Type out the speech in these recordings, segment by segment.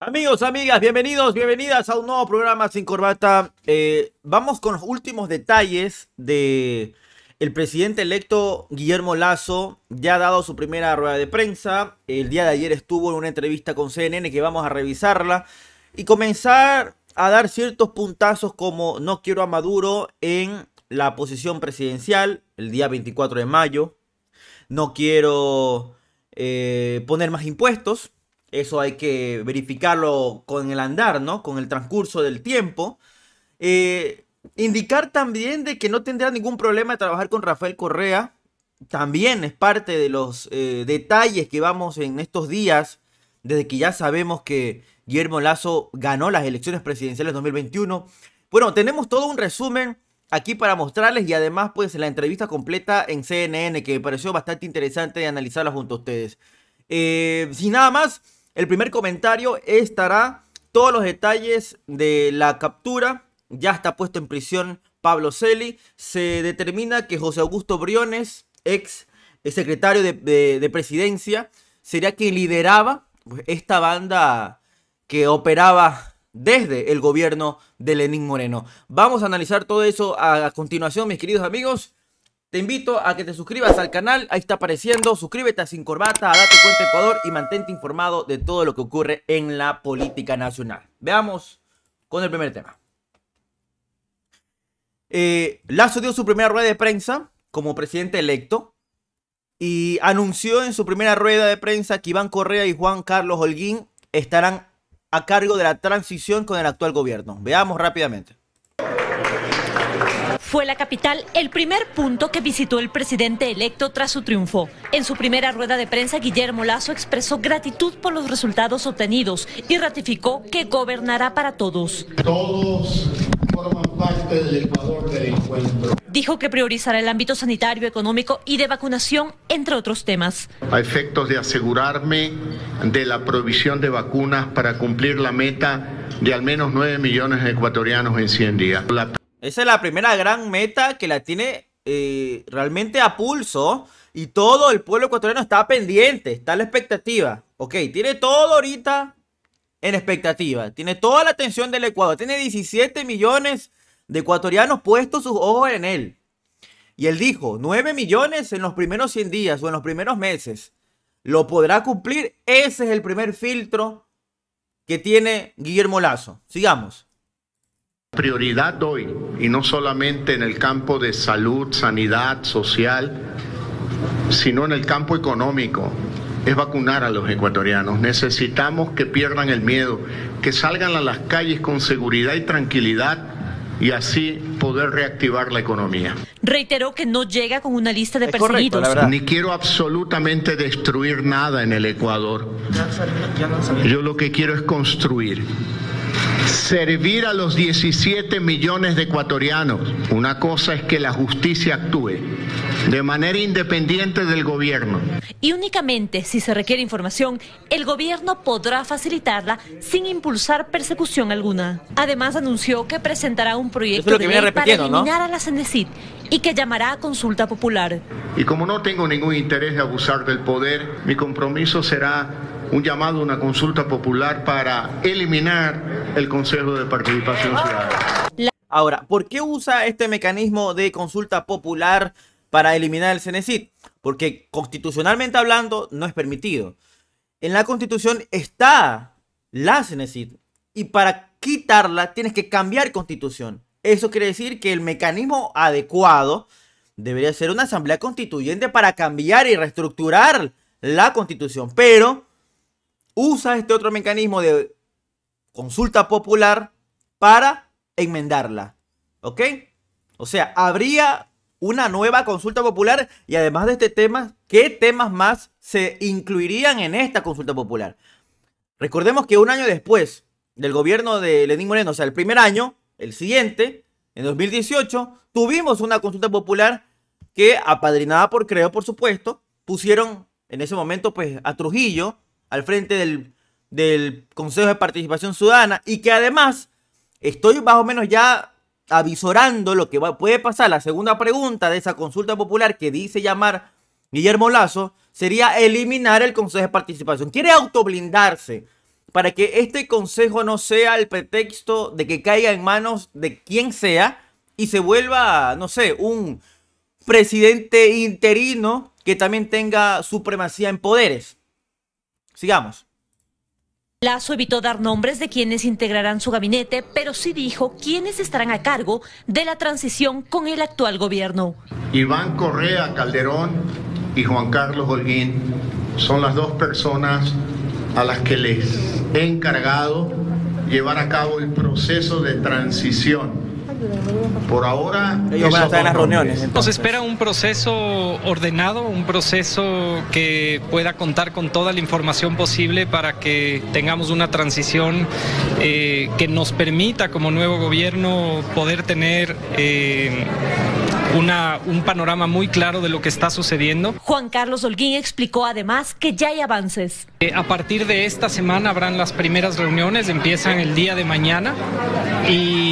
Amigos, amigas, bienvenidos, bienvenidas a un nuevo programa sin corbata. Eh, vamos con los últimos detalles de el presidente electo Guillermo Lazo. Ya ha dado su primera rueda de prensa. El día de ayer estuvo en una entrevista con CNN que vamos a revisarla y comenzar a dar ciertos puntazos como no quiero a Maduro en la posición presidencial el día 24 de mayo, no quiero eh, poner más impuestos, eso hay que verificarlo con el andar, ¿no? Con el transcurso del tiempo. Eh, indicar también de que no tendrá ningún problema de trabajar con Rafael Correa, también es parte de los eh, detalles que vamos en estos días, desde que ya sabemos que Guillermo Lazo ganó las elecciones presidenciales 2021. Bueno, tenemos todo un resumen aquí para mostrarles y además pues la entrevista completa en CNN que me pareció bastante interesante de analizarla junto a ustedes. Eh, sin nada más, el primer comentario estará todos los detalles de la captura. Ya está puesto en prisión Pablo Celi. Se determina que José Augusto Briones, ex secretario de, de presidencia, sería quien lideraba pues, esta banda que operaba desde el gobierno de Lenín Moreno. Vamos a analizar todo eso a continuación, mis queridos amigos. Te invito a que te suscribas al canal, ahí está apareciendo, suscríbete a Sin Corbata, a Date Cuenta Ecuador y mantente informado de todo lo que ocurre en la política nacional. Veamos con el primer tema. Eh, Lazo dio su primera rueda de prensa como presidente electo y anunció en su primera rueda de prensa que Iván Correa y Juan Carlos Holguín estarán a cargo de la transición con el actual gobierno. Veamos rápidamente. Fue la capital el primer punto que visitó el presidente electo tras su triunfo. En su primera rueda de prensa, Guillermo Lazo expresó gratitud por los resultados obtenidos y ratificó que gobernará para todos. Todos forman parte del Ecuador del encuentro. Dijo que priorizará el ámbito sanitario, económico y de vacunación, entre otros temas. A efectos de asegurarme de la provisión de vacunas para cumplir la meta de al menos 9 millones de ecuatorianos en 100 días. Esa es la primera gran meta que la tiene eh, realmente a pulso y todo el pueblo ecuatoriano está pendiente, está la expectativa. Ok, tiene todo ahorita en expectativa, tiene toda la atención del Ecuador, tiene 17 millones de ecuatorianos puestos sus ojos en él. Y él dijo, 9 millones en los primeros 100 días o en los primeros meses. ¿Lo podrá cumplir? Ese es el primer filtro que tiene Guillermo Lazo. Sigamos. Prioridad hoy, y no solamente en el campo de salud, sanidad, social, sino en el campo económico, es vacunar a los ecuatorianos. Necesitamos que pierdan el miedo, que salgan a las calles con seguridad y tranquilidad y así poder reactivar la economía. Reiteró que no llega con una lista de perseguidos. Ni quiero absolutamente destruir nada en el Ecuador. Yo lo que quiero es construir servir a los 17 millones de ecuatorianos. Una cosa es que la justicia actúe de manera independiente del gobierno. Y únicamente si se requiere información, el gobierno podrá facilitarla sin impulsar persecución alguna. Además anunció que presentará un proyecto de ley para eliminar a la Cenecit y que llamará a consulta popular. Y como no tengo ningún interés de abusar del poder, mi compromiso será un llamado, una consulta popular para eliminar el Consejo de Participación Ciudadana. Ahora, ¿por qué usa este mecanismo de consulta popular para eliminar el CENESID? Porque constitucionalmente hablando no es permitido. En la constitución está la CENESID y para quitarla tienes que cambiar constitución. Eso quiere decir que el mecanismo adecuado debería ser una asamblea constituyente para cambiar y reestructurar la constitución. Pero usa este otro mecanismo de consulta popular para enmendarla. ¿Ok? O sea, habría una nueva consulta popular y además de este tema, ¿qué temas más se incluirían en esta consulta popular? Recordemos que un año después del gobierno de Lenín Moreno, o sea, el primer año, el siguiente, en 2018, tuvimos una consulta popular que, apadrinada por Creo, por supuesto, pusieron en ese momento pues a Trujillo al frente del, Consejo de Participación Ciudadana y que además estoy más o menos ya avisorando lo que puede pasar. La segunda pregunta de esa consulta popular que dice llamar Guillermo Lazo sería eliminar el Consejo de Participación. Quiere autoblindarse para que este consejo no sea el pretexto de que caiga en manos de quien sea y se vuelva, no sé, un presidente interino que también tenga supremacía en poderes. Sigamos. Lazo evitó dar nombres de quienes integrarán su gabinete, pero sí dijo quienes estarán a cargo de la transición con el actual gobierno. Iván Correa Calderón y Juan Carlos Holguín son las dos personas a las que les he encargado llevar a cabo el proceso de transición por ahora... Ellos van a en las reuniones. Nos espera un proceso ordenado, un proceso que pueda contar con toda la información posible para que tengamos una transición eh, que nos permita como nuevo gobierno poder tener... Eh, un panorama muy claro de lo que está sucediendo. Juan Carlos Holguín explicó además que ya hay avances. Eh, a partir de esta semana habrán las primeras reuniones, empiezan el día de mañana mm, y,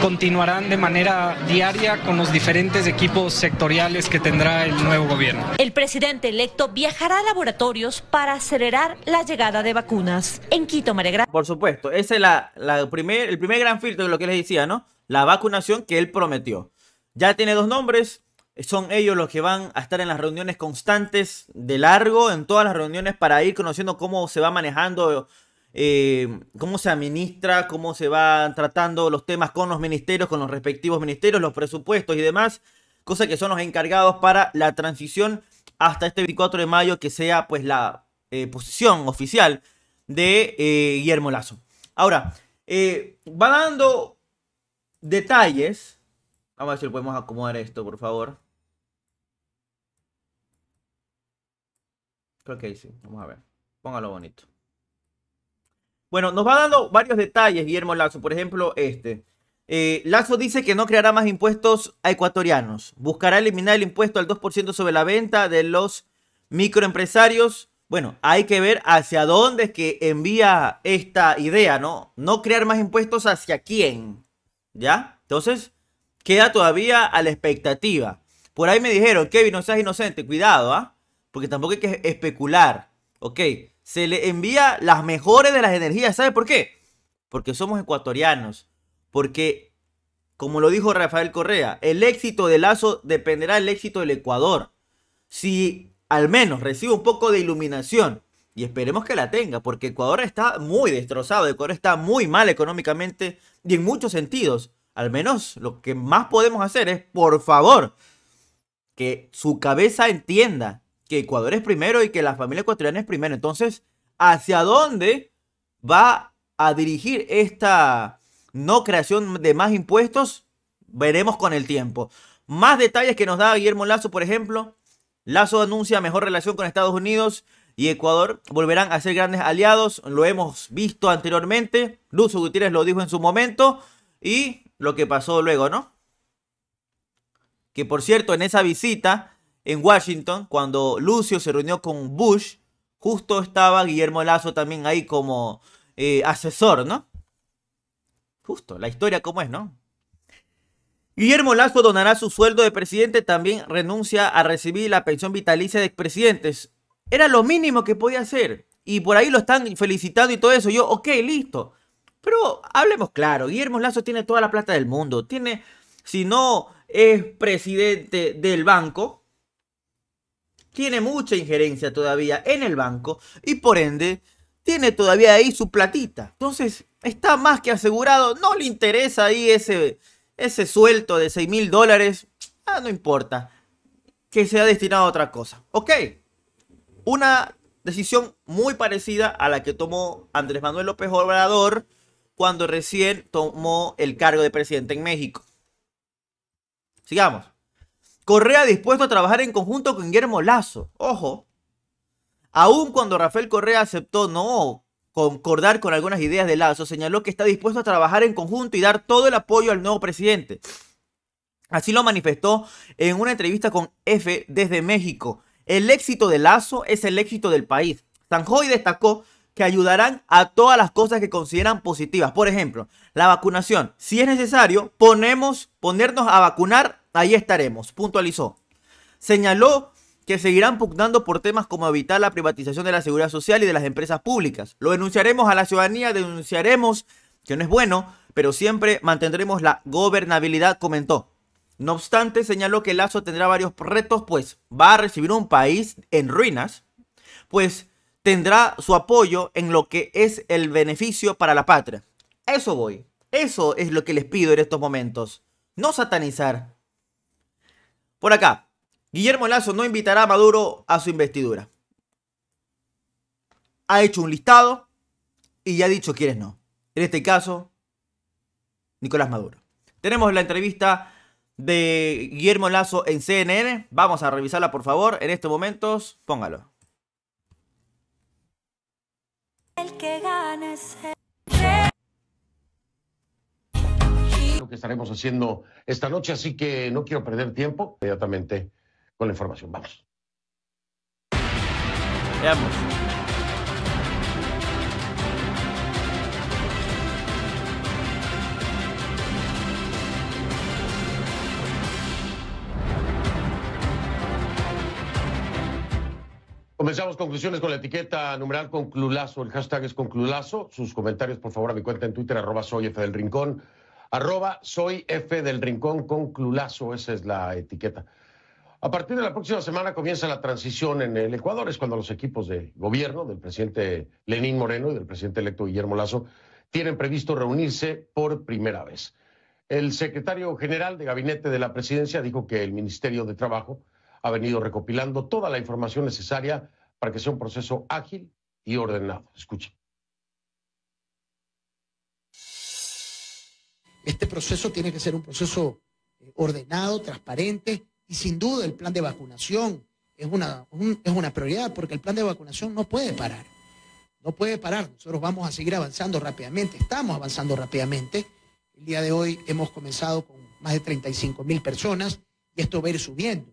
continuarán de manera diaria con los diferentes equipos sectoriales que tendrá el nuevo gobierno. El presidente electo viajará a laboratorios para acelerar la llegada de vacunas. En Quito, Maregra. Por supuesto, ese es la, primer, el primer gran filtro de lo que les decía, ¿no? La vacunación que él prometió. Ya tiene dos nombres. Son ellos los que van a estar en las reuniones constantes de largo, en todas las reuniones, para ir conociendo cómo se va manejando, eh, cómo se administra, cómo se van tratando los temas con los ministerios, con los respectivos ministerios, los presupuestos y demás. Cosa que son los encargados para la transición hasta este 24 de mayo, que sea pues la eh, posición oficial de eh, Guillermo Lazo. Ahora, va dando detalles Vamos a ver si podemos acomodar esto, por favor. Creo que sí. Vamos a ver. Póngalo bonito. Bueno, nos va dando varios detalles, Guillermo Lazo. Por ejemplo, este. Eh, Lazo dice que no creará más impuestos a ecuatorianos. Buscará eliminar el impuesto al 2% sobre la venta de los microempresarios. Bueno, hay que ver hacia dónde es que envía esta idea, ¿no? No crear más impuestos hacia quién. ¿Ya? Entonces, queda todavía a la expectativa. Por ahí me dijeron, Kevin, no seas inocente, cuidado, ¿ah? Porque tampoco hay que especular. Ok, se le envía las mejores de las energías, ¿sabe por qué? Porque somos ecuatorianos. Porque, como lo dijo Rafael Correa, el éxito de Lazo dependerá del éxito del Ecuador. Si al menos recibe un poco de iluminación, y esperemos que la tenga, porque Ecuador está muy destrozado, Ecuador está muy mal económicamente y en muchos sentidos al menos lo que más podemos hacer es, por favor, que su cabeza entienda que Ecuador es primero y que la familia ecuatoriana es primero. Entonces, ¿hacia dónde va a dirigir esta no creación de más impuestos? Veremos con el tiempo. Más detalles que nos da Guillermo Lazo, por ejemplo. Lazo anuncia mejor relación con Estados Unidos y Ecuador volverán a ser grandes aliados. Lo hemos visto anteriormente. Luz Gutiérrez lo dijo en su momento. Y lo que pasó luego, ¿no? Que por cierto, en esa visita en Washington, cuando Lucio se reunió con Bush, justo estaba Guillermo Lazo también ahí como eh, asesor, ¿no? Justo, la historia como es, ¿no? Guillermo Lazo donará su sueldo de presidente, también renuncia a recibir la pensión vitalicia de expresidentes. Era lo mínimo que podía hacer. Y por ahí lo están felicitando y todo eso. Yo, ok, listo. Pero hablemos claro, Guillermo Lazo tiene toda la plata del mundo. Tiene, si no es presidente del banco, tiene mucha injerencia todavía en el banco y por ende tiene todavía ahí su platita. Entonces está más que asegurado, no le interesa ahí ese, ese suelto de 6 mil dólares. Ah, no importa, que sea destinado a otra cosa. Ok, una decisión muy parecida a la que tomó Andrés Manuel López Obrador cuando recién tomó el cargo de presidente en México. Sigamos. Correa dispuesto a trabajar en conjunto con Guillermo Lazo. Ojo. Aun cuando Rafael Correa aceptó no concordar con algunas ideas de Lazo, señaló que está dispuesto a trabajar en conjunto y dar todo el apoyo al nuevo presidente. Así lo manifestó en una entrevista con F desde México. El éxito de Lazo es el éxito del país. Sanjoy destacó que ayudarán a todas las cosas que consideran positivas. Por ejemplo, la vacunación. Si es necesario, ponemos, ponernos a vacunar, ahí estaremos, puntualizó. Señaló que seguirán pugnando por temas como evitar la privatización de la seguridad social y de las empresas públicas. Lo denunciaremos a la ciudadanía, denunciaremos que no es bueno, pero siempre mantendremos la gobernabilidad, comentó. No obstante, señaló que Lazo tendrá varios retos, pues va a recibir un país en ruinas, pues tendrá su apoyo en lo que es el beneficio para la patria. Eso voy. Eso es lo que les pido en estos momentos. No satanizar. Por acá, Guillermo Lazo no invitará a Maduro a su investidura. Ha hecho un listado y ya ha dicho quiénes no. En este caso, Nicolás Maduro. Tenemos la entrevista de Guillermo Lazo en CNN. Vamos a revisarla, por favor. En estos momentos, póngalo. que ganes lo que estaremos haciendo esta noche, así que no quiero perder tiempo inmediatamente con la información. Vamos. Veamos. Comenzamos conclusiones con la etiqueta numeral conclulazo. El hashtag es conclulazo. Sus comentarios, por favor, a mi cuenta en Twitter, arroba soy F del Rincón. Arroba soy F del Rincón conclulazo. Esa es la etiqueta. A partir de la próxima semana comienza la transición en el Ecuador. Es cuando los equipos de gobierno del presidente Lenín Moreno y del presidente electo Guillermo Lazo tienen previsto reunirse por primera vez. El secretario general de gabinete de la presidencia dijo que el Ministerio de Trabajo ha venido recopilando toda la información necesaria para que sea un proceso ágil y ordenado. Escuchen. Este proceso tiene que ser un proceso eh, ordenado, transparente y sin duda el plan de vacunación es una, es una prioridad porque el plan de vacunación no puede parar. No puede parar. Nosotros vamos a seguir avanzando rápidamente. Estamos avanzando rápidamente. El día de hoy hemos comenzado con más de 35 mil personas y esto va a ir subiendo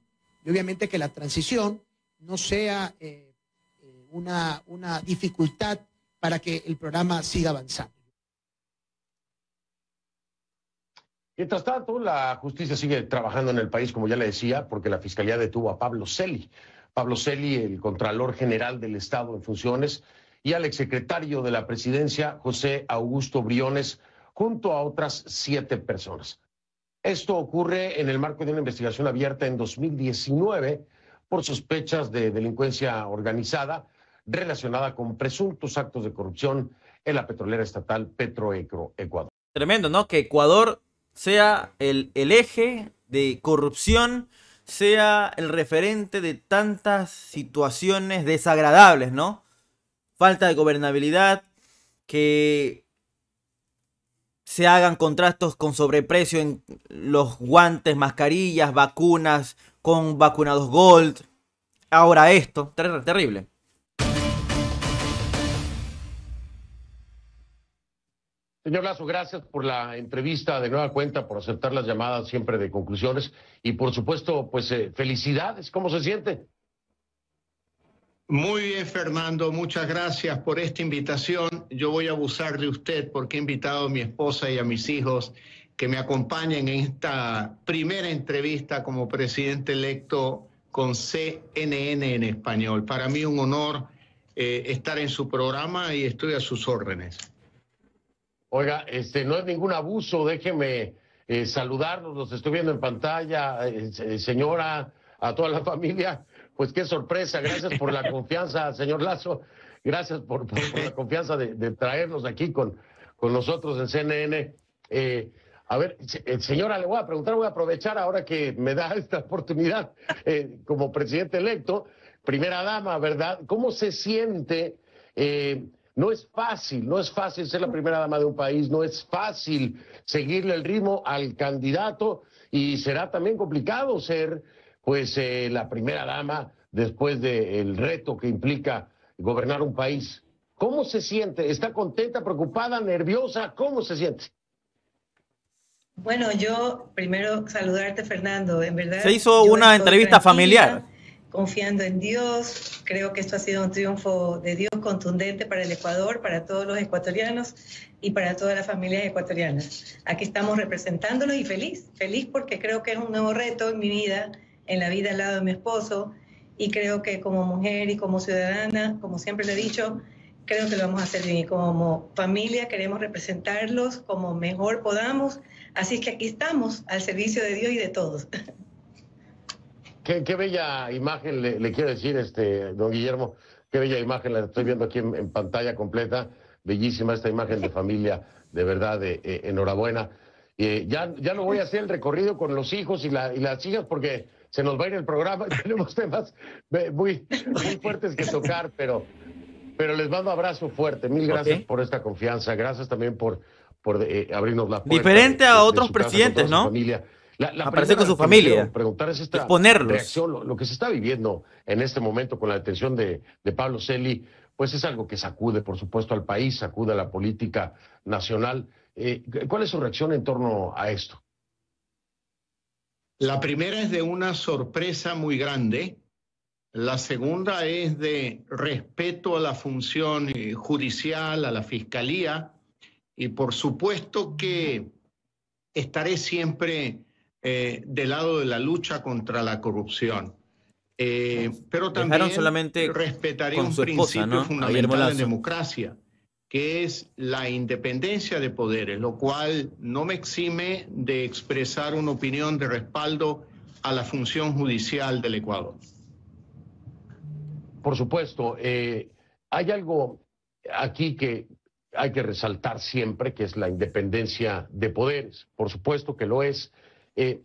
obviamente que la transición no sea eh, eh, una, dificultad para que el programa siga avanzando. Mientras tanto, la justicia sigue trabajando en el país, como ya le decía, porque la fiscalía detuvo a Pablo Celi. Pablo Celi, el Contralor General del Estado en funciones, y al exsecretario de la Presidencia, José Augusto Briones, junto a otras siete personas. Esto ocurre en el marco de una investigación abierta en 2019 por sospechas de delincuencia organizada relacionada con presuntos actos de corrupción en la petrolera estatal Petroecro Ecuador. Tremendo, ¿no? Que Ecuador sea el eje de corrupción, sea el referente de tantas situaciones desagradables, ¿no? Falta de gobernabilidad, que se hagan contratos con sobreprecio en los guantes, mascarillas, vacunas, con vacunados gold. Ahora esto, terrible. Señor Lazo, gracias por la entrevista de nueva cuenta, por aceptar las llamadas siempre de conclusiones y por supuesto, pues eh, felicidades, ¿cómo se siente? Muy bien, Fernando, muchas gracias por esta invitación. Yo voy a abusar de usted porque he invitado a mi esposa y a mis hijos que me acompañen en esta primera entrevista como presidente electo con CNN en español. Para mí un honor eh, estar en su programa y estoy a sus órdenes. Oiga, este no es ningún abuso, déjeme eh, los estoy viendo en pantalla, eh, eh, señora, a toda la familia pues qué sorpresa, gracias por la confianza, señor Lazo, gracias por, la confianza de, traernos aquí con, con nosotros en CNN. Eh, a ver, eh, señora, le voy a preguntar, voy a aprovechar ahora que me da esta oportunidad eh, como presidente electo, primera dama, ¿verdad? ¿Cómo se siente? no es fácil, no es fácil ser la primera dama de un país, no es fácil seguirle el ritmo al candidato y será también complicado ser pues eh, la primera dama después del reto que implica gobernar un país. ¿Cómo se siente? ¿Está contenta, preocupada, nerviosa? ¿Cómo se siente? Bueno, yo primero saludarte, Fernando. En verdad. Se hizo una entrevista familiar. Confiando en Dios, creo que esto ha sido un triunfo de Dios contundente para el Ecuador, para todos los ecuatorianos y para todas las familias ecuatorianas. Aquí estamos representándolos y feliz, feliz porque creo que es un nuevo reto en mi vida en la vida al lado de mi esposo y creo que como mujer y como ciudadana, como siempre le he dicho, creo que lo vamos a hacer bien y como familia queremos representarlos como mejor podamos, así que aquí estamos al servicio de Dios y de todos. Qué, qué bella imagen le, quiero decir, este, don Guillermo, qué bella imagen la estoy viendo aquí en, pantalla completa, bellísima esta imagen de familia, de verdad, eh, eh, enhorabuena. Eh, ya, ya no voy a hacer el recorrido con los hijos y, y las hijas porque se nos va a ir el programa. Tenemos temas muy, muy fuertes que tocar, pero, pero les mando abrazo fuerte. Mil gracias por esta confianza. Gracias también por, por eh, abrirnos la puerta. Diferente a otros presidentes, ¿no? Familia. Aparece con su familia. Preguntar es lo, que se está viviendo en este momento con la detención de, Pablo Celi, pues es algo que sacude, por supuesto, al país, sacude a la política nacional. Eh, ¿Cuál es su reacción en torno a esto? La primera es de una sorpresa muy grande. La segunda es de respeto a la función eh, judicial, a la fiscalía. Y por supuesto que estaré siempre eh, del lado de la lucha contra la corrupción. Eh, pero también respetaré un principio fundamental fundamental la democracia que es la independencia de poderes, lo cual no me exime de expresar una opinión de respaldo a la función judicial del Ecuador. Por supuesto, eh, hay algo aquí que hay que resaltar siempre, que es la independencia de poderes. Por supuesto que lo es, eh,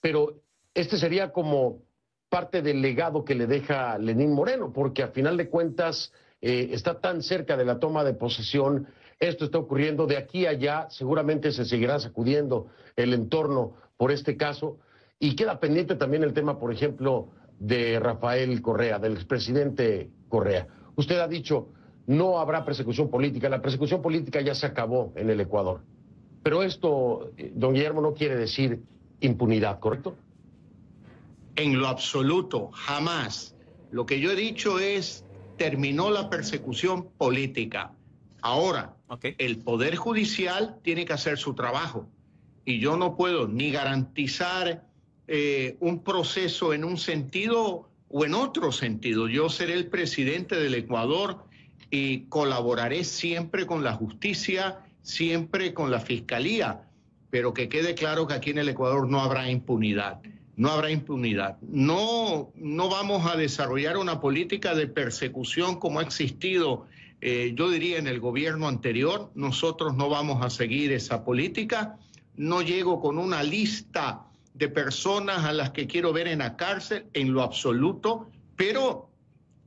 pero este sería como parte del legado que le deja Lenín Moreno, porque a final de cuentas eh, está tan cerca de la toma de posesión. Esto está ocurriendo de aquí a allá, seguramente se seguirá sacudiendo el entorno por este caso. Y queda pendiente también el tema, por ejemplo, de Rafael Correa, del expresidente Correa. Usted ha dicho, no habrá persecución política. La persecución política ya se acabó en el Ecuador. Pero esto, eh, don Guillermo, no quiere decir impunidad, ¿correcto? En lo absoluto, jamás. Lo que yo he dicho es terminó la persecución política. Ahora, el Poder Judicial tiene que hacer su trabajo y yo no puedo ni garantizar eh, un proceso en un sentido o en otro sentido. Yo seré el presidente del Ecuador y colaboraré siempre con la justicia, siempre con la fiscalía, pero que quede claro que aquí en el Ecuador no habrá impunidad no habrá impunidad. No, no vamos a desarrollar una política de persecución como ha existido, eh, yo diría, en el gobierno anterior. Nosotros no vamos a seguir esa política. No llego con una lista de personas a las que quiero ver en la cárcel en lo absoluto, pero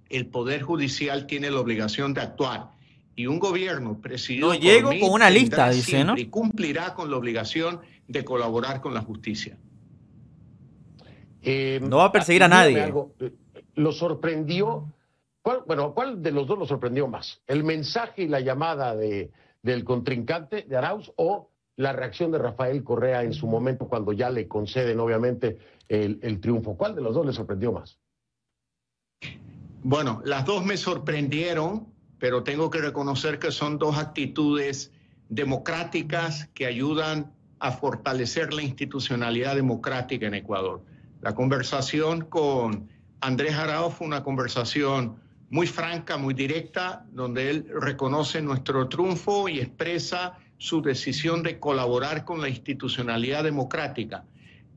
el Poder Judicial tiene la obligación de actuar. Y un gobierno presidido. No llego con una lista, dice, ¿no? Y cumplirá con la obligación de colaborar con la justicia. Eh, no va a perseguir a nadie. Lo sorprendió. bueno, ¿cuál de los dos lo sorprendió más? ¿El mensaje y la llamada de, del contrincante de Arauz o la reacción de Rafael Correa en su momento cuando ya le conceden obviamente el, el triunfo? ¿Cuál de los dos le sorprendió más? Bueno, las dos me sorprendieron, pero tengo que reconocer que son dos actitudes democráticas que ayudan a fortalecer la institucionalidad democrática en Ecuador. La conversación con Andrés Arao fue una conversación muy franca, muy directa, donde él reconoce nuestro triunfo y expresa su decisión de colaborar con la institucionalidad democrática,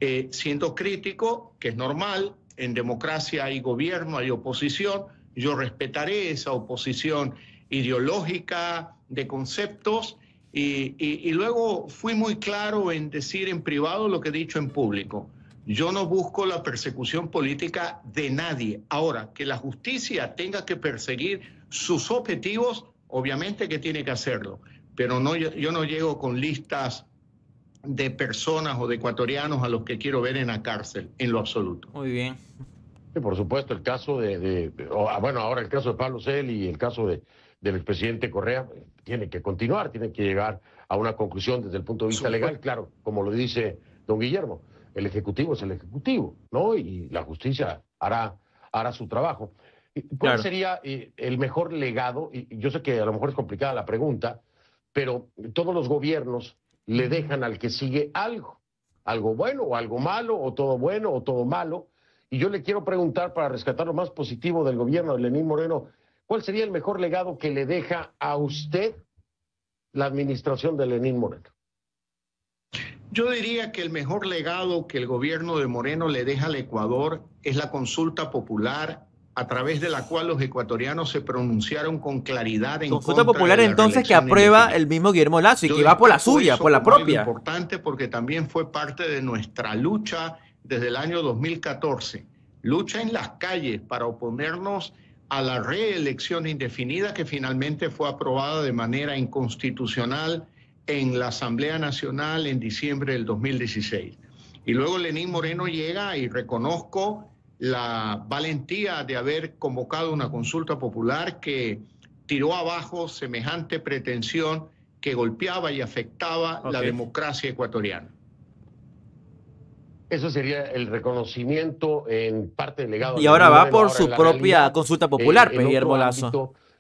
eh, siendo crítico, que es normal, en democracia hay gobierno, hay oposición, yo respetaré esa oposición ideológica, de conceptos, y luego fui muy claro en decir en privado lo que he dicho en público. Yo no busco la persecución política de nadie. Ahora, que la justicia tenga que perseguir sus objetivos, obviamente que tiene que hacerlo, pero no, yo no llego con listas de personas o de ecuatorianos a los que quiero ver en la cárcel, en lo absoluto. Muy bien. por supuesto, el caso de, ah, bueno, ahora el caso de Pablo Cel y el caso de, del expresidente Correa eh, tiene que continuar, tiene que llegar a una conclusión desde el punto de vista legal, claro, como lo dice don Guillermo el Ejecutivo es el Ejecutivo, ¿no? Y la justicia hará, hará su trabajo. ¿Cuál sería eh, el mejor legado? Y yo sé que a lo mejor es complicada la pregunta, pero todos los gobiernos le dejan al que sigue algo, algo bueno o algo malo, o todo bueno o todo malo. Y yo le quiero preguntar, para rescatar lo más positivo del gobierno de Lenín Moreno, ¿cuál sería el mejor legado que le deja a usted la administración de Lenín Moreno? Yo diría que el mejor legado que el gobierno de Moreno le deja al Ecuador es la consulta popular a través de la cual los ecuatorianos se pronunciaron con claridad en consulta contra popular de la entonces que aprueba el mismo Guillermo Lazo y que va por la suya, por la propia. importante porque también fue parte de nuestra lucha desde el año 2014, lucha en las calles para oponernos a la reelección indefinida que finalmente fue aprobada de manera inconstitucional en la Asamblea Nacional en diciembre del 2016. Y luego Lenín Moreno llega y reconozco la valentía de haber convocado una consulta popular que tiró abajo semejante pretensión que golpeaba y afectaba la democracia ecuatoriana. Eso sería el reconocimiento en parte delegado. Y ahora va por su propia consulta popular, eh, Guillermo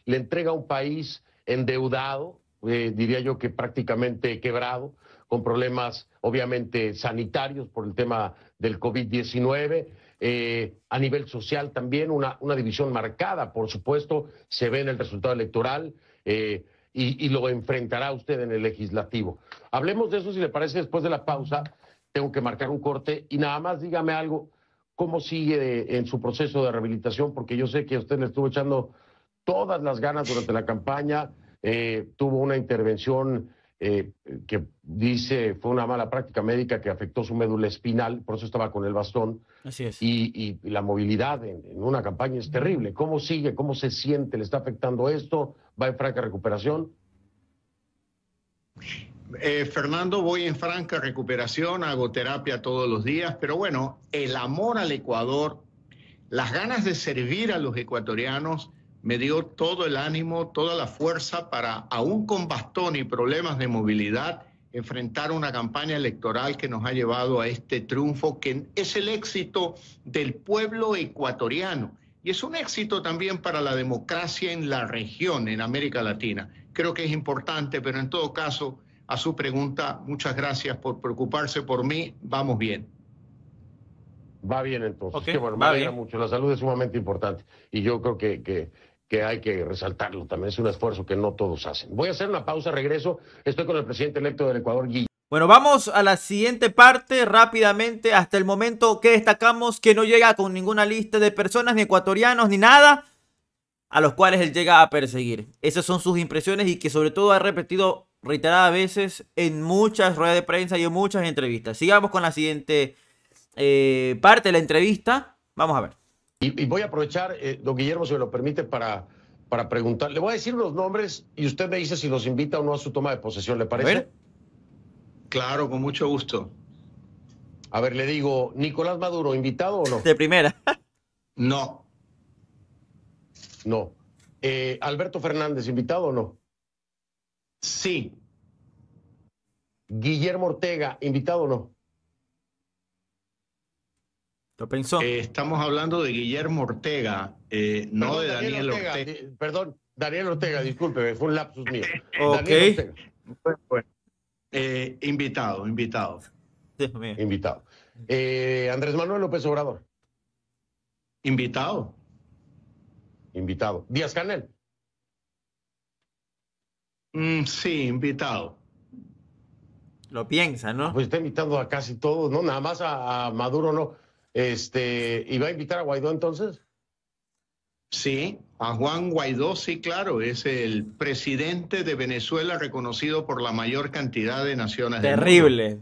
le entrega a un país endeudado, eh, diría yo que prácticamente quebrado, con problemas obviamente sanitarios por el tema del COVID-19. Eh, a nivel social también una, una, división marcada, por supuesto, se ve en el resultado electoral eh, y, y, lo enfrentará usted en el legislativo. Hablemos de eso si le parece después de la pausa. Tengo que marcar un corte y nada más dígame algo, ¿cómo sigue en su proceso de rehabilitación? Porque yo sé que usted le estuvo echando todas las ganas durante la campaña eh, tuvo una intervención eh, que dice fue una mala práctica médica que afectó su médula espinal, por eso estaba con el bastón. Así es. Y, la movilidad en, una campaña es terrible. ¿Cómo sigue? ¿Cómo se siente? ¿Le está afectando esto? ¿Va en franca recuperación? Eh, Fernando, voy en franca recuperación, hago terapia todos los días, pero bueno, el amor al Ecuador, las ganas de servir a los ecuatorianos, me dio todo el ánimo, toda la fuerza para, aún con bastón y problemas de movilidad, enfrentar una campaña electoral que nos ha llevado a este triunfo, que es el éxito del pueblo ecuatoriano. Y es un éxito también para la democracia en la región, en América Latina. Creo que es importante, pero en todo caso, a su pregunta, muchas gracias por preocuparse por mí. Vamos bien. Va bien entonces. mucho. La salud es sumamente importante. Y yo creo que, que que hay que resaltarlo también. Es un esfuerzo que no todos hacen. Voy a hacer una pausa, regreso. Estoy con el presidente electo del Ecuador, Guillermo. Bueno, vamos a la siguiente parte rápidamente. Hasta el momento que destacamos que no llega con ninguna lista de personas, ni ecuatorianos, ni nada, a los cuales él llega a perseguir. Esas son sus impresiones y que sobre todo ha repetido reiteradas veces en muchas ruedas de prensa y en muchas entrevistas. Sigamos con la siguiente eh, parte de la entrevista. Vamos a ver. Y, voy a aprovechar, eh, don Guillermo, si me lo permite, para, para preguntar. Le voy a decir los nombres y usted me dice si los invita o no a su toma de posesión, ¿le parece? ver. Claro, con mucho gusto. A ver, le digo, Nicolás Maduro, ¿invitado o no? De primera. no. No. Eh, Alberto Fernández, ¿invitado o no? Sí. Guillermo Ortega, ¿invitado o no? Eh, estamos hablando de Guillermo Ortega, eh, no de Daniel, Ortega. perdón, Daniel Ortega, disculpe fue un lapsus mío. ok. Eh, invitado, invitado. Invitado. Andrés Manuel López Obrador. Invitado. Invitado. Díaz Canel. Mm, sí, invitado. Lo piensa, ¿no? Ah, pues está invitando a casi todos, ¿no? Nada más a Maduro, no este, ¿Y va a invitar a Guaidó entonces? Sí, a Juan Guaidó, sí, claro, es el presidente de Venezuela reconocido por la mayor cantidad de naciones. Terrible.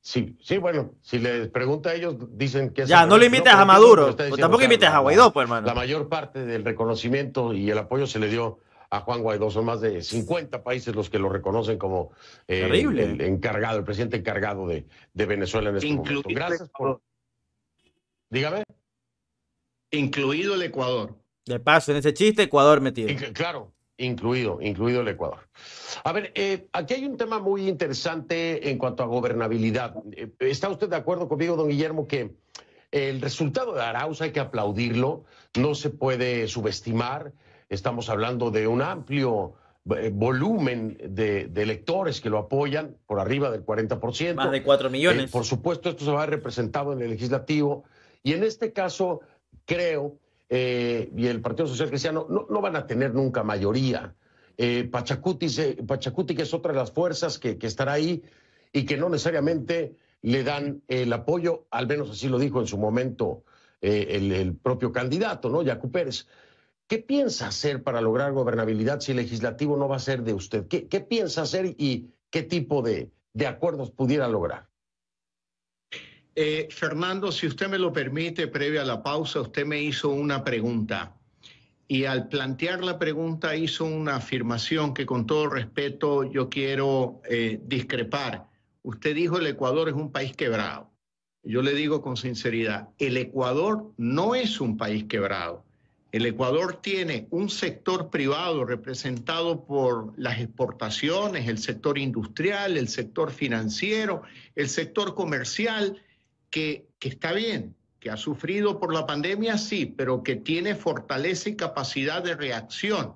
Sí, sí, bueno, si les pregunta a ellos, dicen que... Ya, no lo invites a Maduro, pues tampoco invites a Guaidó, pues hermano. La mayor parte del reconocimiento y el apoyo se le dio a Juan Guaidó. Son más de 50 países los que lo reconocen como eh, El, encargado, el presidente encargado de, Venezuela en este momento. Gracias por. Dígame. Incluido el Ecuador. De paso, en ese chiste, Ecuador metido. claro, incluido, incluido el Ecuador. A ver, eh, aquí hay un tema muy interesante en cuanto a gobernabilidad. Eh, ¿Está usted de acuerdo conmigo, don Guillermo, que el resultado de Arauz hay que aplaudirlo, no se puede subestimar? Estamos hablando de un amplio eh, volumen de, electores que lo apoyan por arriba del 40%. Más de 4 eh, millones. por supuesto, esto se va a representar representado en el legislativo. Y en este caso, creo, eh, y el Partido Social Cristiano no, van a tener nunca mayoría. Pachacuti, Pachacuti, que es otra de las fuerzas que, estará ahí y que no necesariamente le dan el apoyo, al menos así lo dijo en su momento el, el propio candidato, ¿no? Yacu Pérez. ¿Qué piensa hacer para lograr gobernabilidad si el legislativo no va a ser de usted? ¿Qué, piensa hacer y qué tipo de, acuerdos pudiera lograr? Eh, Fernando, si usted me lo permite, previo a la pausa, usted me hizo una pregunta. Y al plantear la pregunta hizo una afirmación que con todo respeto yo quiero eh, discrepar. Usted dijo el Ecuador es un país quebrado. Yo le digo con sinceridad, el Ecuador no es un país quebrado. El Ecuador tiene un sector privado representado por las exportaciones, el sector industrial, el sector financiero, el sector comercial, que, está bien, que ha sufrido por la pandemia, sí, pero que tiene fortaleza y capacidad de reacción.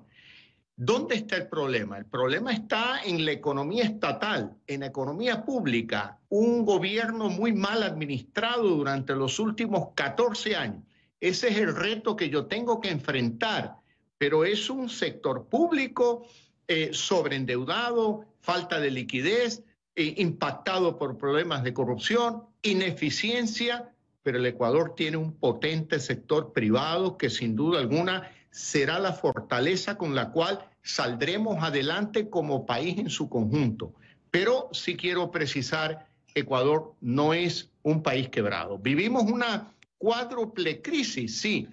¿Dónde está el problema? El problema está en la economía estatal, en la economía pública, un gobierno muy mal administrado durante los últimos 14 años ese es el reto que yo tengo que enfrentar, pero es un sector público eh, sobreendeudado, falta de liquidez, eh, impactado por problemas de corrupción, ineficiencia, pero el Ecuador tiene un potente sector privado que sin duda alguna será la fortaleza con la cual saldremos adelante como país en su conjunto. Pero si quiero precisar, Ecuador no es un país quebrado. Vivimos una cuádruple crisis, sí,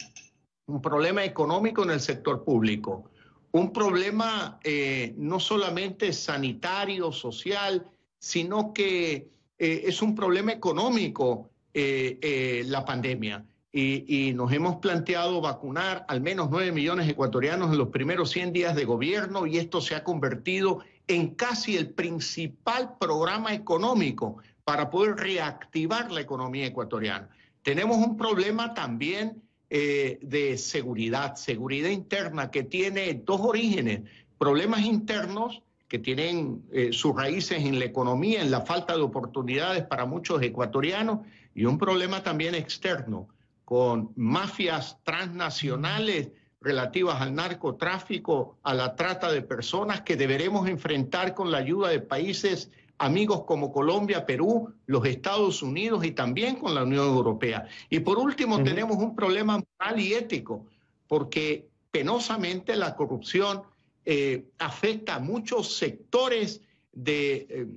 un problema económico en el sector público, un problema eh, no solamente sanitario, social, sino que eh, es un problema económico eh, la pandemia. Y, y, nos hemos planteado vacunar al menos 9 millones de ecuatorianos en los primeros 100 días de gobierno y esto se ha convertido en casi el principal programa económico para poder reactivar la economía ecuatoriana. Tenemos un problema también eh, de seguridad, seguridad interna, que tiene dos orígenes, problemas internos que tienen eh, sus raíces en la economía, en la falta de oportunidades para muchos ecuatorianos, y un problema también externo, con mafias transnacionales relativas al narcotráfico, a la trata de personas que deberemos enfrentar con la ayuda de países amigos como Colombia, Perú, los Estados Unidos y también con la Unión Europea. Y por último, tenemos un problema moral y ético, porque penosamente la corrupción eh, afecta a muchos sectores de, em,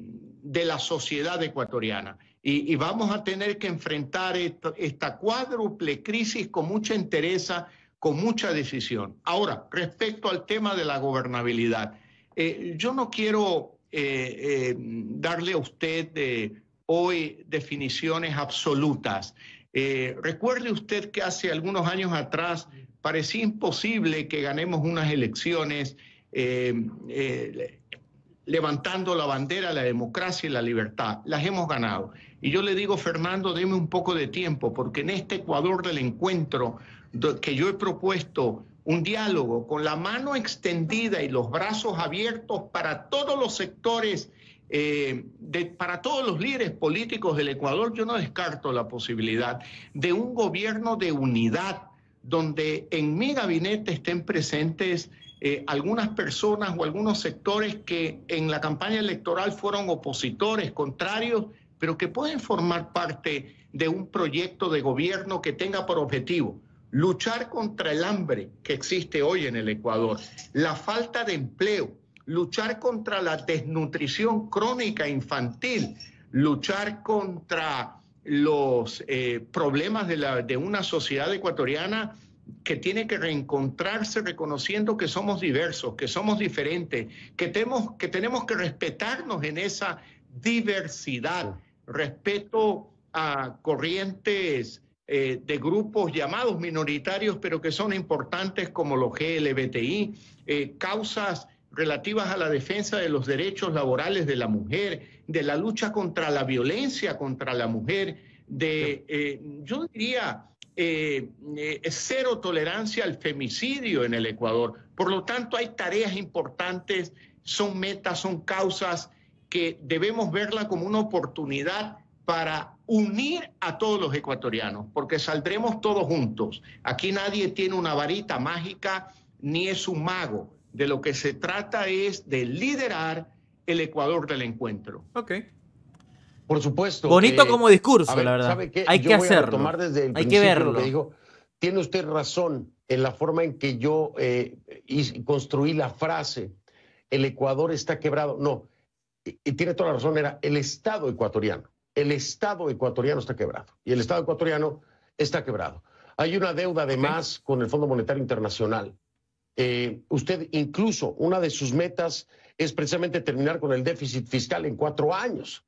la sociedad ecuatoriana. Y, vamos a tener que enfrentar esta, cuádruple crisis con mucha entereza, con mucha decisión. Ahora, respecto al tema de la gobernabilidad, eh, yo no quiero eh, eh, darle a usted eh, hoy definiciones absolutas. recuerde usted que hace algunos años atrás parecía imposible que ganemos unas elecciones levantando la bandera, de la democracia y la libertad. Las hemos ganado. Y yo le digo, Fernando, deme un poco de tiempo, porque en este Ecuador del encuentro que yo he propuesto un diálogo con la mano extendida y los brazos abiertos para todos los sectores, eh, para todos los líderes políticos del Ecuador, yo no descarto la posibilidad de un gobierno de unidad donde en mi gabinete estén presentes eh, algunas personas o algunos sectores que en la campaña electoral fueron opositores, contrarios, pero que pueden formar parte de un proyecto de gobierno que tenga por objetivo luchar contra el hambre que existe hoy en el Ecuador, la falta de empleo, luchar contra la desnutrición crónica infantil, luchar contra los eh, problemas de, una sociedad ecuatoriana que tiene que reencontrarse reconociendo que somos diversos, que somos diferentes, que, tenemos que respetarnos en esa diversidad, respeto a corrientes eh, de grupos llamados minoritarios, pero que son importantes como los GLBTI, eh, causas relativas a la defensa de los derechos laborales de la mujer, de la lucha contra la violencia contra la mujer, de, eh, yo diría, cero tolerancia al femicidio en el Ecuador. Por lo tanto, hay tareas importantes, son metas, son causas que debemos verla como una oportunidad para unir a todos los ecuatorianos, porque saldremos todos juntos. Aquí nadie tiene una varita mágica ni es un mago. De lo que se trata es de liderar el Ecuador del encuentro. Ok. Por supuesto. Bonito como discurso, la verdad. Hay que hacerlo. desde Hay que verlo. Tiene usted razón en la forma en que yo eh, construí la frase. El Ecuador está quebrado. No, y tiene toda la razón, era el Estado ecuatoriano el Estado ecuatoriano está quebrado y el Estado ecuatoriano está quebrado. Hay una deuda además con el Fondo Monetario Internacional. Eh, usted incluso una de sus metas es precisamente terminar con el déficit fiscal en cuatro años.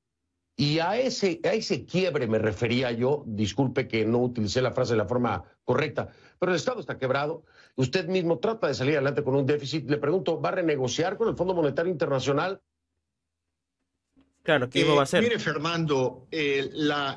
Y a ese, a ese quiebre me refería yo, disculpe que no utilicé la frase de la forma correcta, pero el Estado está quebrado, usted mismo trata de salir adelante con un déficit, le pregunto, ¿va a renegociar con el Fondo Monetario Internacional Claro, ¿qué va eh, a hacer? mire, Fernando, eh,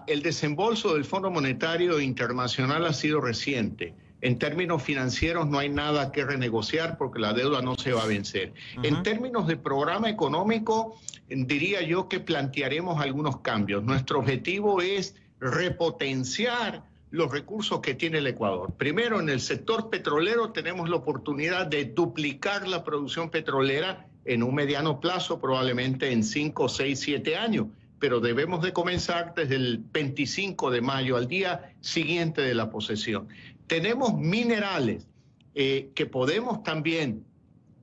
el desembolso del Fondo Monetario Internacional ha sido reciente. En términos financieros no hay nada que renegociar porque la deuda no se va a vencer. En términos de programa económico, diría yo que plantearemos algunos cambios. Nuestro objetivo es repotenciar los recursos que tiene el Ecuador. Primero, en el sector petrolero tenemos la oportunidad de duplicar la producción petrolera en un mediano plazo, probablemente en 5, 6, 7 años, pero debemos de comenzar desde el 25 de mayo al día siguiente de la posesión. Tenemos minerales eh, que podemos también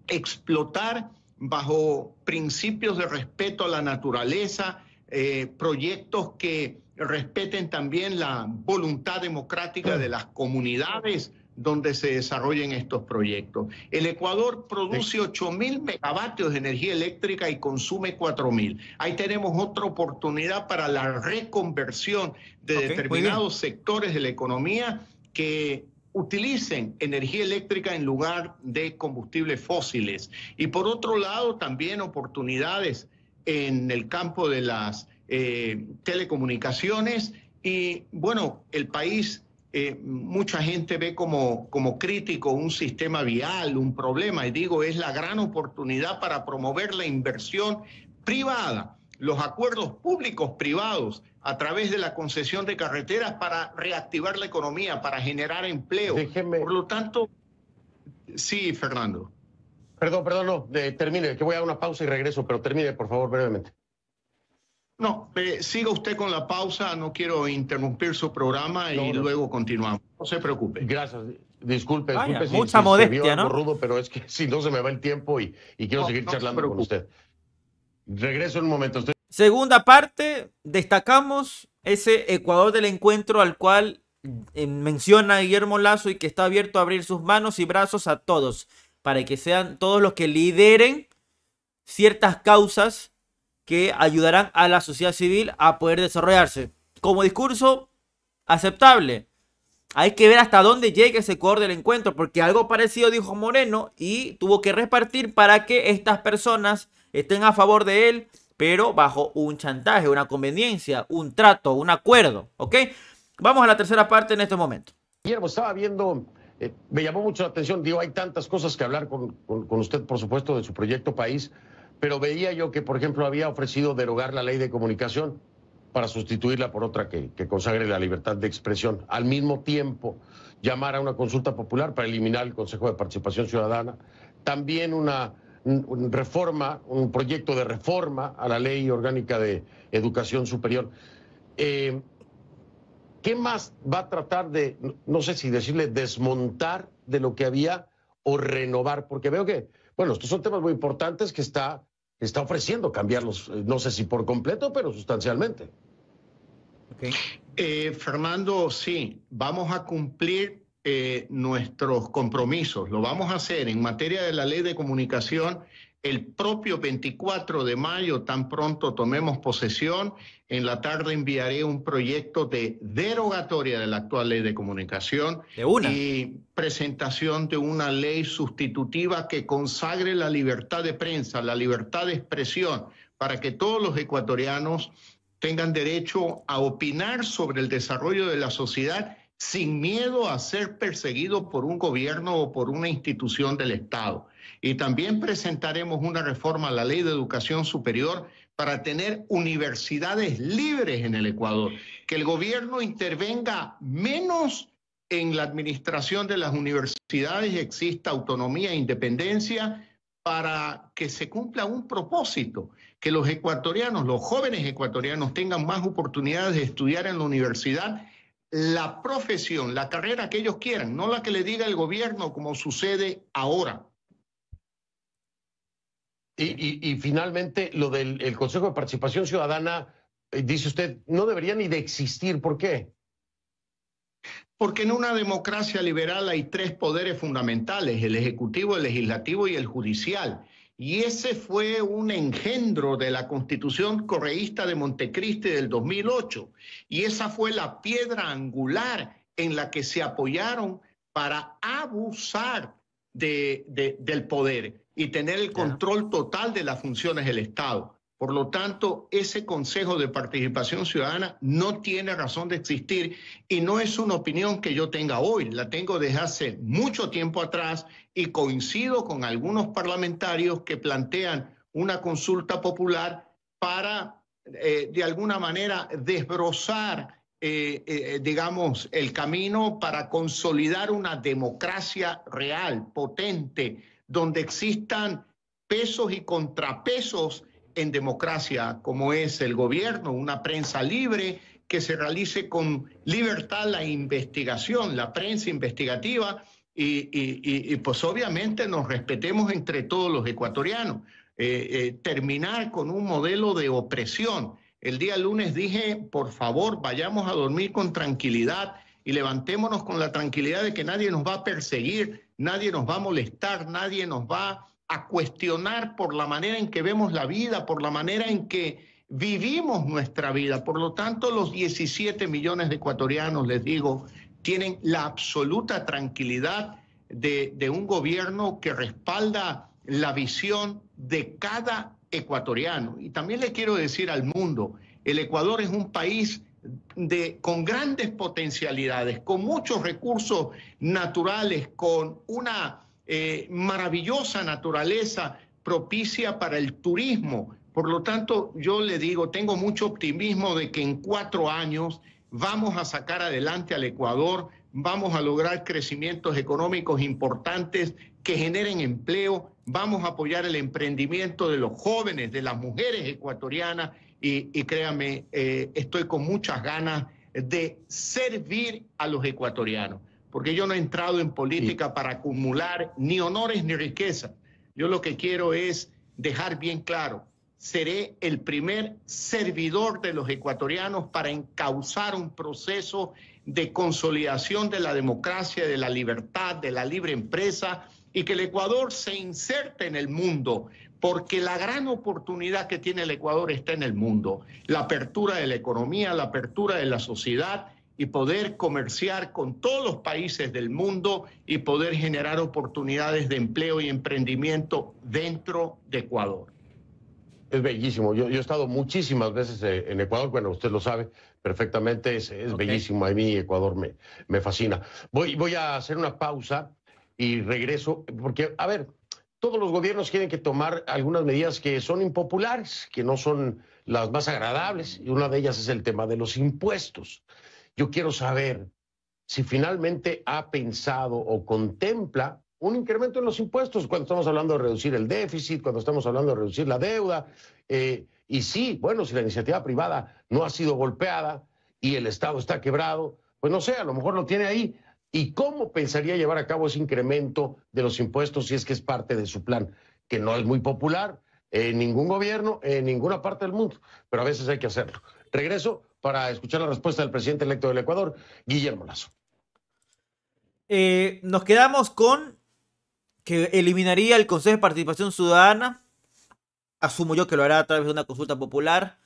explotar bajo principios de respeto a la naturaleza, eh, proyectos que respeten también la voluntad democrática de las comunidades donde se desarrollen estos proyectos. El Ecuador produce 8 mil megavatios de energía eléctrica y consume 4.000. mil. Ahí tenemos otra oportunidad para la reconversión de determinados sectores de la economía que utilicen energía eléctrica en lugar de combustibles fósiles. Y por otro lado, también oportunidades en el campo de las eh, telecomunicaciones y bueno, el país, eh, mucha gente ve como, como crítico un sistema vial, un problema, y digo, es la gran oportunidad para promover la inversión privada, los acuerdos públicos privados a través de la concesión de carreteras para reactivar la economía, para generar empleo. Por lo tanto, sí, Fernando. Perdón, perdón, no, termine, que voy a dar una pausa y regreso, pero termine, por favor, brevemente. No, siga usted con la pausa, no quiero interrumpir su programa y luego continuamos. No se preocupe. Gracias. Disculpe, mucha modestia, ¿no? rudo, pero es que si no se me va el tiempo y, quiero seguir charlando con usted. Regreso en un momento. Segunda parte, destacamos ese Ecuador del encuentro al cual eh, menciona Guillermo Lazo y que está abierto a abrir sus manos y brazos a todos, para que sean todos los que lideren ciertas causas que ayudarán a la sociedad civil a poder desarrollarse. Como discurso, aceptable. Hay que ver hasta dónde llega ese Ecuador del encuentro, porque algo parecido dijo Moreno y tuvo que repartir para que estas personas estén a favor de él, pero bajo un chantaje, una conveniencia, un trato, un acuerdo. ¿Ok? Vamos a la tercera parte en este momento. Guillermo, estaba viendo, eh, me llamó mucho la atención, digo, hay tantas cosas que hablar con usted, por supuesto, de su proyecto país pero veía yo que, por ejemplo, había ofrecido derogar la ley de comunicación para sustituirla por otra que, consagre la libertad de expresión. Al mismo tiempo, llamar a una consulta popular para eliminar el Consejo de Participación Ciudadana. También una, reforma, un proyecto de reforma a la Ley Orgánica de Educación Superior. Eh, ¿Qué más va a tratar de, no sé si decirle, desmontar de lo que había o renovar? Porque veo que, bueno, estos son temas muy importantes que está está ofreciendo cambiarlos, eh, no sé si por completo, pero sustancialmente. Eh, Fernando, sí, vamos a cumplir eh, nuestros compromisos. Lo vamos a hacer en materia de la ley de comunicación el propio 24 de mayo, tan pronto tomemos posesión, en la tarde enviaré un proyecto de derogatoria de la actual ley de comunicación y presentación de una ley sustitutiva que consagre la libertad de prensa, la libertad de expresión, para que todos los ecuatorianos tengan derecho a opinar sobre el desarrollo de la sociedad sin miedo a ser perseguido por un gobierno o por una institución del Estado. Y también presentaremos una reforma a la ley de educación superior para tener universidades libres en el Ecuador, que el gobierno intervenga menos en la administración de las universidades, y exista autonomía e independencia para que se cumpla un propósito, que los ecuatorianos, los jóvenes ecuatorianos tengan más oportunidades de estudiar en la universidad la profesión, la carrera que ellos quieran, no la que le diga el gobierno como sucede ahora. Y, finalmente, lo del Consejo de Participación Ciudadana, eh, dice usted, no debería ni de existir. ¿Por qué? Porque en una democracia liberal hay tres poderes fundamentales, el Ejecutivo, el Legislativo y el Judicial. Y ese fue un engendro de la constitución correísta de Montecristi del 2008. Y esa fue la piedra angular en la que se apoyaron para abusar del poder y tener el control total de las funciones del Estado. Por lo tanto, ese Consejo de Participación Ciudadana no tiene razón de existir y no es una opinión que yo tenga hoy, la tengo desde hace mucho tiempo atrás y coincido con algunos parlamentarios que plantean una consulta popular para, eh, de alguna manera, desbrozar, eh, eh, digamos, el camino para consolidar una democracia real, potente, donde existan pesos y contrapesos en democracia, como es el gobierno, una prensa libre, que se realice con libertad la investigación, la prensa investigativa, y, pues obviamente nos respetemos entre todos los ecuatorianos. Eh, eh, terminar con un modelo de opresión. El día lunes dije, por favor, vayamos a dormir con tranquilidad y levantémonos con la tranquilidad de que nadie nos va a perseguir, nadie nos va a molestar, nadie nos va a cuestionar por la manera en que vemos la vida, por la manera en que vivimos nuestra vida. Por lo tanto, los 17 millones de ecuatorianos, les digo, tienen la absoluta tranquilidad de, un gobierno que respalda la visión de cada ecuatoriano. Y también le quiero decir al mundo, el Ecuador es un país con grandes potencialidades, con muchos recursos naturales, con una eh, maravillosa naturaleza propicia para el turismo. Por lo tanto, yo le digo, tengo mucho optimismo de que en cuatro años vamos a sacar adelante al Ecuador, vamos a lograr crecimientos económicos importantes que generen empleo, vamos a apoyar el emprendimiento de los jóvenes, de las mujeres ecuatorianas y, créame, eh, estoy con muchas ganas de servir a los ecuatorianos, porque yo no he entrado en política para acumular ni honores ni riqueza. Yo lo que quiero es dejar bien claro, seré el primer servidor de los ecuatorianos para encauzar un proceso de consolidación de la democracia, de la libertad, de la libre empresa y que el Ecuador se inserte en el mundo, porque la gran oportunidad que tiene el Ecuador está en el mundo, la apertura de la economía, la apertura de la sociedad y poder comerciar con todos los países del mundo y poder generar oportunidades de empleo y emprendimiento dentro de Ecuador es bellísimo. Yo, he estado muchísimas veces eh, en Ecuador, bueno, usted lo sabe perfectamente, es, bellísimo. A mí Ecuador me, me fascina. Voy, voy a hacer una pausa y regreso, porque, a ver, todos los gobiernos tienen que tomar algunas medidas que son impopulares, que no son las más agradables, y una de ellas es el tema de los impuestos. Yo quiero saber si finalmente ha pensado o contempla un incremento en los impuestos cuando estamos hablando de reducir el déficit, cuando estamos hablando de reducir la deuda. Eh, y sí, bueno, si la iniciativa privada no ha sido golpeada y el Estado está quebrado, pues no sé, a lo mejor lo tiene ahí. ¿Y cómo pensaría llevar a cabo ese incremento de los impuestos si es que es parte de su plan? Que no es muy popular en ningún gobierno, en ninguna parte del mundo, pero a veces hay que hacerlo. Regreso para escuchar la respuesta del presidente electo del Ecuador, Guillermo Lazo. Eh, nos quedamos con que eliminaría el Consejo de Participación Ciudadana. Asumo yo que lo hará a través de una consulta popular.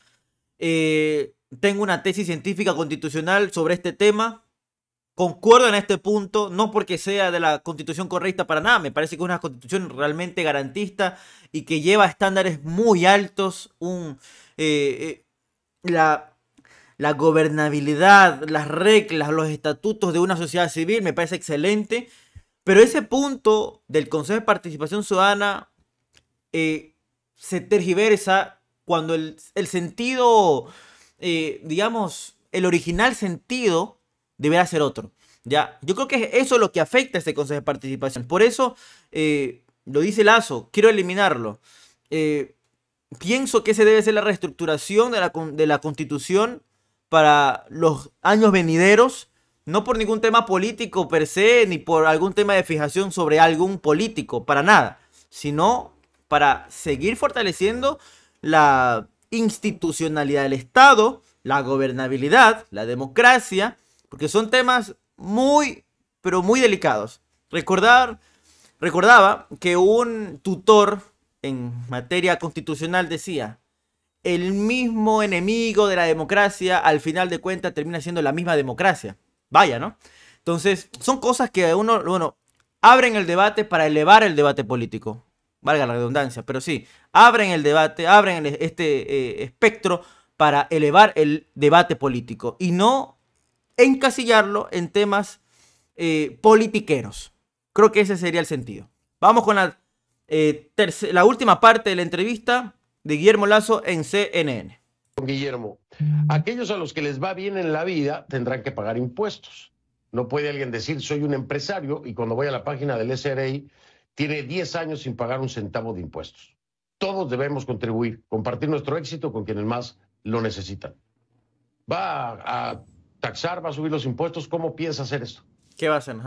Eh, tengo una tesis científica constitucional sobre este tema. Concuerdo en este punto, no porque sea de la constitución correcta para nada, me parece que es una constitución realmente garantista y que lleva estándares muy altos, eh, eh, la gobernabilidad, las reglas, los estatutos de una sociedad civil, me parece excelente pero ese punto del Consejo de Participación Ciudadana eh, se tergiversa cuando el, sentido, eh, digamos, el original sentido deberá ser otro. ¿ya? Yo creo que eso es lo que afecta a este Consejo de Participación. Por eso, eh, lo dice Lazo, quiero eliminarlo. pienso que se debe ser la reestructuración de la, de la Constitución para los años venideros no por ningún tema político per se, ni por algún tema de fijación sobre algún político, para nada, sino para seguir fortaleciendo la institucionalidad del Estado, la gobernabilidad, la democracia, porque son temas muy, pero muy delicados. Recordar, recordaba que un tutor en materia constitucional decía, el mismo enemigo de la democracia al final de cuentas termina siendo la misma democracia. Vaya, ¿no? Entonces, son cosas que uno, bueno, abren el debate para elevar el debate político. Valga la redundancia, pero sí, abren el debate, abren este eh, espectro para elevar el debate político y no encasillarlo en temas eh, politiqueros. Creo que ese sería el sentido. Vamos con la, eh, la última parte de la entrevista de Guillermo Lazo en CNN. Guillermo, Aquellos a los que les va bien en la vida tendrán que pagar impuestos. No puede alguien decir, soy un empresario y cuando voy a la página del SRI, tiene 10 años sin pagar un centavo de impuestos. Todos debemos contribuir, compartir nuestro éxito con quienes más lo necesitan. Va a, taxar, va a subir los impuestos. ¿Cómo piensa hacer esto? ¿Qué va a hacer?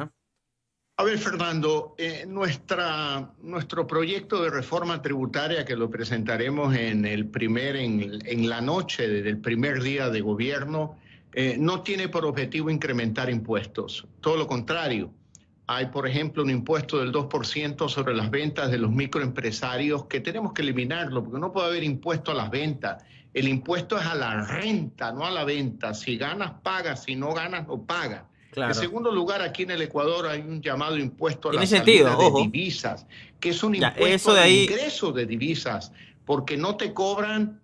A ver, Fernando, eh, nuestra, nuestro proyecto de reforma tributaria que lo presentaremos en, el primer, en, la noche del primer día de gobierno eh, no tiene por objetivo incrementar impuestos. Todo lo contrario. Hay, por ejemplo, un impuesto del 2% sobre las ventas de los microempresarios que tenemos que eliminarlo porque no puede haber impuesto a las ventas. El impuesto es a la renta, no a la venta. Si ganas, pagas. Si no ganas, no pagas. En segundo lugar, aquí en el Ecuador hay un llamado impuesto a la salida de divisas, que es un impuesto de ingreso de divisas, porque no te cobran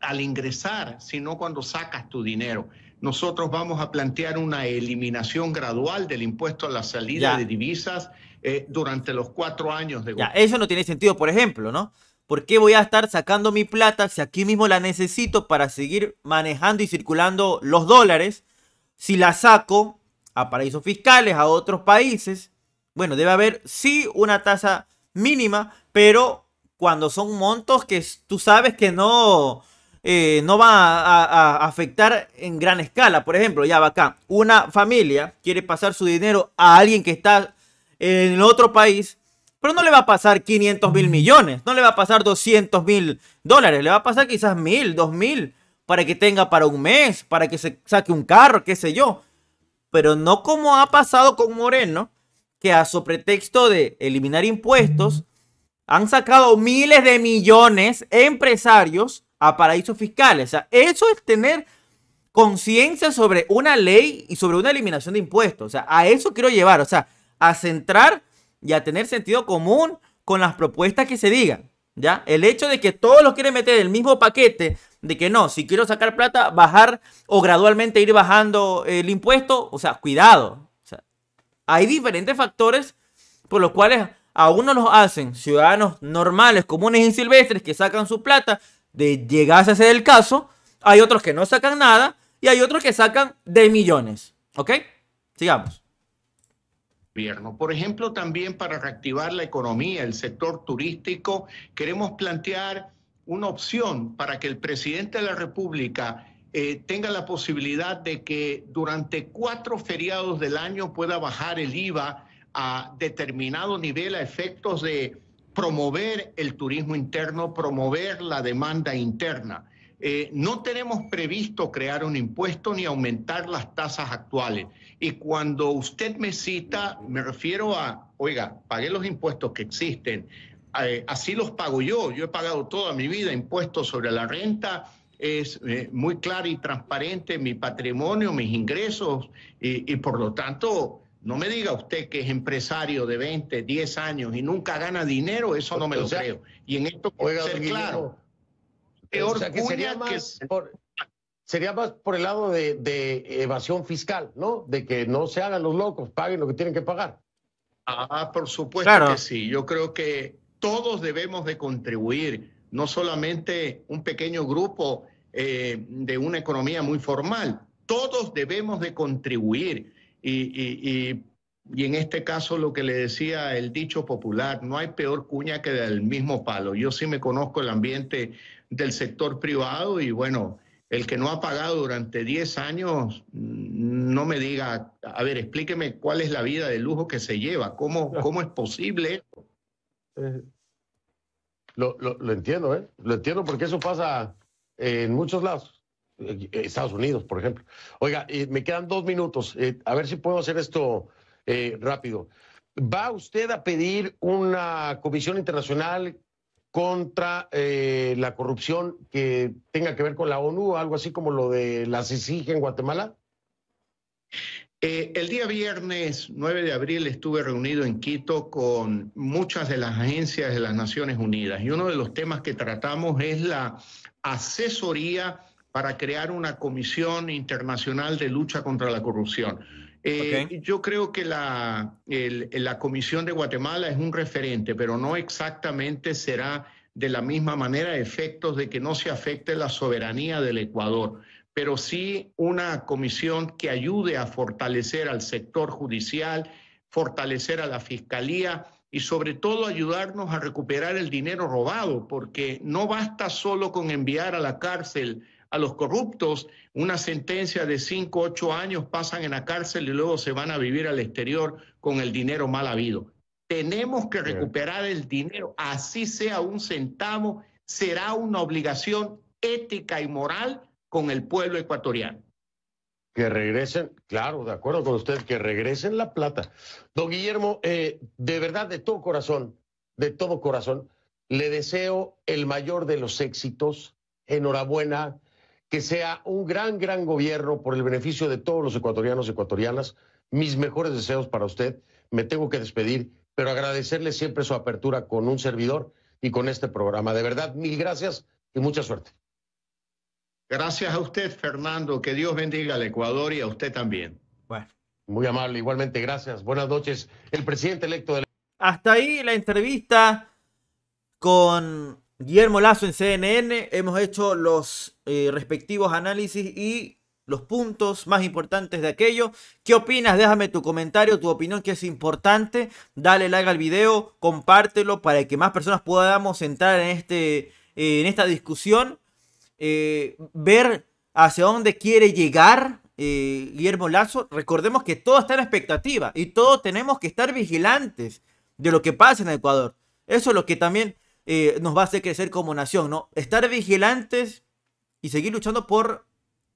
al ingresar, sino cuando sacas tu dinero. Nosotros vamos a plantear una eliminación gradual del impuesto a la salida de divisas eh, durante los cuatro años de gobierno. eso no tiene sentido, por ejemplo, ¿no? ¿Por qué voy a estar sacando mi plata si aquí mismo la necesito para seguir manejando y circulando los dólares? Si la saco, a paraísos fiscales, a otros países. Bueno, debe haber sí una tasa mínima, pero cuando son montos que tú sabes que no, va eh, no va a, afectar en gran escala. Por ejemplo, ya va acá, una familia quiere pasar su dinero a alguien que está en otro país, pero no le va a pasar 500 mil millones, no le va a pasar 200 mil dólares, le va a pasar quizás mil, dos mil, para que tenga para un mes, para que se saque un carro, qué sé yo pero no como ha pasado con Moreno, que a su pretexto de eliminar impuestos, han sacado miles de millones empresarios a paraísos fiscales. O sea, eso es tener conciencia sobre una ley y sobre una eliminación de impuestos. O sea, a eso quiero llevar, o sea, a centrar y a tener sentido común con las propuestas que se digan. ¿Ya? El hecho de que todos los quieren meter en el mismo paquete de que no, si quiero sacar plata, bajar o gradualmente ir bajando el impuesto, o sea, cuidado. hay diferentes factores por los cuales a uno los hacen ciudadanos normales, comunes y silvestres que sacan su plata, de llegarse a ser el caso, hay otros que no sacan nada y hay otros que sacan de millones. ¿Ok? Sigamos. Por ejemplo, también para reactivar la economía, el sector turístico, queremos plantear una opción para que el presidente de la República eh, tenga la posibilidad de que durante cuatro feriados del año pueda bajar el IVA a determinado nivel a efectos de promover el turismo interno, promover la demanda interna. Eh, no tenemos previsto crear un impuesto ni aumentar las tasas actuales. Y cuando usted me cita, me refiero a, oiga, pagué los impuestos que existen, eh, así los pago yo. Yo he pagado toda mi vida impuestos sobre la renta, es eh, muy claro y transparente mi patrimonio, mis ingresos, y, por lo tanto, no me diga usted que es empresario de 20, 10 años y nunca gana dinero, eso no me lo creo. Y en esto puede ser claro. que sería más Por, el lado de, evasión fiscal, ¿no? De que no se hagan los locos, paguen lo que tienen que pagar. Ah, por supuesto que sí. Yo creo que todos debemos de contribuir, no solamente un pequeño grupo eh, de una economía muy formal, todos debemos de contribuir. Y, en este caso lo que le decía el dicho popular, no hay peor cuña que del mismo palo. Yo sí me conozco el ambiente del sector privado y bueno, el que no ha pagado durante 10 años, mm, no me diga, a ver, explíqueme cuál es la vida de lujo que se lleva, cómo es posible lo, entiendo, ¿eh? Lo entiendo porque eso pasa en muchos lados. Eh, Estados Unidos, por ejemplo. Oiga, eh, me quedan dos minutos. Eh, a ver si puedo hacer esto rápido. ¿Va usted a pedir una comisión internacional contra la corrupción que tenga que ver con la ONU, algo así como lo de la CICIG en Guatemala? Eh, el día viernes 9 de abril estuve reunido en Quito con muchas de las agencias de las Naciones Unidas y uno de los temas que tratamos es la asesoría para crear una comisión internacional de lucha contra la corrupción. Eh, yo creo que la, la Comisión de Guatemala es un referente, pero no exactamente será de la misma manera efectos de que no se afecte la soberanía del Ecuador pero sí una comisión que ayude a fortalecer al sector judicial, fortalecer a la fiscalía y sobre todo ayudarnos a recuperar el dinero robado, porque no basta solo con enviar a la cárcel a los corruptos, una sentencia de cinco, ocho años pasan en la cárcel y luego se van a vivir al exterior con el dinero mal habido. Tenemos que recuperar el dinero, así sea un centavo, será una obligación ética y moral con el pueblo ecuatoriano. Que regresen, claro, de acuerdo con usted, que regresen la plata. Don Guillermo, eh, de verdad, de todo corazón, de todo corazón, le deseo el mayor de los éxitos. Enhorabuena, que sea un gran, gran gobierno por el beneficio de todos los ecuatorianos y ecuatorianas. Mis mejores deseos para usted. Me tengo que despedir, pero agradecerle siempre su apertura con un servidor y con este programa. De verdad, mil gracias y mucha suerte. Gracias a usted, Fernando. Que Dios bendiga al Ecuador y a usted también. Bueno. Muy amable, igualmente, gracias. Buenas noches. El presidente electo de Hasta ahí la entrevista con Guillermo Lazo en CNN. Hemos hecho los eh, respectivos análisis y los puntos más importantes de aquello. ¿Qué opinas? Déjame tu comentario, tu opinión que es importante. Dale like al video, compártelo para que más personas podamos entrar en, este, eh, en esta discusión eh, ver hacia dónde quiere llegar eh, Guillermo Lazo. Recordemos que todo está en expectativa y todos tenemos que estar vigilantes de lo que pasa en Ecuador. Eso es lo que también eh, nos va a hacer crecer como nación, ¿no? Estar vigilantes y seguir luchando por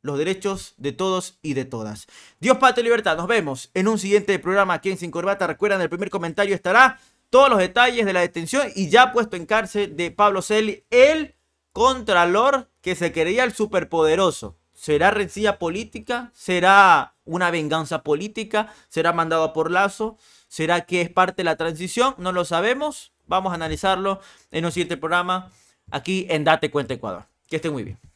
los derechos de todos y de todas. Dios, patria y libertad. Nos vemos en un siguiente programa aquí en Sin Corbata. Recuerden, el primer comentario estará todos los detalles de la detención y ya puesto en cárcel de Pablo Celi, el contralor que se creía el superpoderoso. ¿Será rencilla política? ¿Será una venganza política? ¿Será mandado por Lazo? ¿Será que es parte de la transición? No lo sabemos. Vamos a analizarlo en un siguiente programa aquí en Date Cuenta Ecuador. Que esté muy bien.